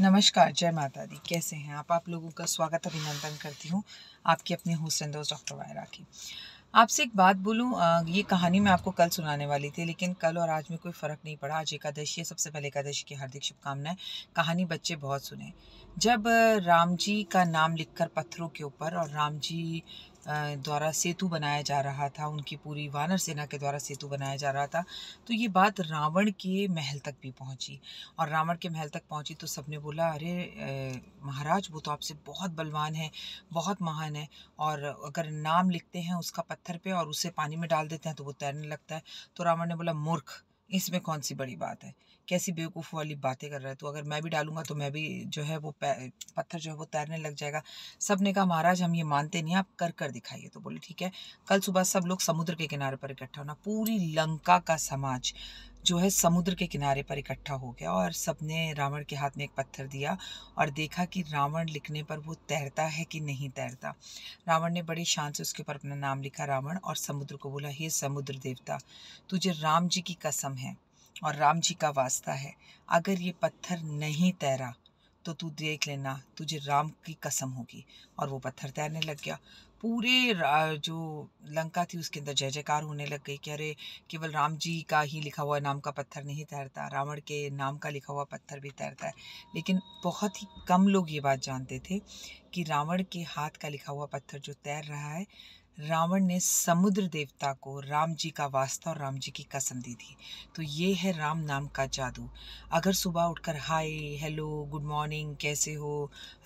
नमस्कार जय माता दी कैसे हैं आप आप लोगों का स्वागत अभिनंदन करती हूँ आपके अपने अपनी दोस्त डॉक्टर वायरा की आपसे एक बात बोलूँ ये कहानी मैं आपको कल सुनाने वाली थी लेकिन कल और आज में कोई फ़र्क नहीं पड़ा आज एकादशी है सबसे पहले एकादशी की हार्दिक शुभकामनाएं कहानी बच्चे बहुत सुने जब राम जी का नाम लिखकर पत्थरों के ऊपर और राम जी द्वारा सेतु बनाया जा रहा था उनकी पूरी वानर सेना के द्वारा सेतु बनाया जा रहा था तो ये बात रावण के महल तक भी पहुंची और रावण के महल तक पहुंची तो सबने बोला अरे महाराज वो तो आपसे बहुत बलवान है बहुत महान है और अगर नाम लिखते हैं उसका पत्थर पे और उसे पानी में डाल देते हैं तो वो तैरने लगता है तो रावण ने बोला मूर्ख इसमें कौन सी बड़ी बात है कैसी बेवकूफ़ वाली बातें कर रहा है तो अगर मैं भी डालूंगा तो मैं भी जो है वो पत्थर जो है वो तैरने लग जाएगा सब ने कहा महाराज हम ये मानते नहीं आप कर कर दिखाइए तो बोले ठीक है कल सुबह सब लोग समुद्र के किनारे पर इकट्ठा होना पूरी लंका का समाज जो है समुद्र के किनारे पर इकट्ठा हो गया और सबने रावण के हाथ में एक पत्थर दिया और देखा कि रावण लिखने पर वो तैरता है कि नहीं तैरता रावण ने बड़ी शान से उसके ऊपर अपना नाम लिखा रावण और समुद्र को बोला हे समुद्र देवता तुझे राम जी की कसम है और राम जी का वास्ता है अगर ये पत्थर नहीं तैरा तो तू देख लेना तुझे राम की कसम होगी और वो पत्थर तैरने लग गया पूरे जो लंका थी उसके अंदर जय जयकार होने लग गई कि अरे केवल राम जी का ही लिखा हुआ नाम का पत्थर नहीं तैरता रावण के नाम का लिखा हुआ पत्थर भी तैरता है लेकिन बहुत ही कम लोग ये बात जानते थे कि रावण के हाथ का लिखा हुआ पत्थर जो तैर रहा है रावण ने समुद्र देवता को राम जी का वास्ता और राम जी की कसम दी थी तो ये है राम नाम का जादू अगर सुबह उठकर हाय हेलो गुड मॉर्निंग कैसे हो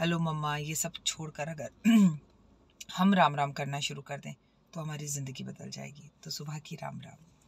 हेलो मम्मा ये सब छोड़कर अगर हम राम राम करना शुरू कर दें तो हमारी ज़िंदगी बदल जाएगी तो सुबह की राम राम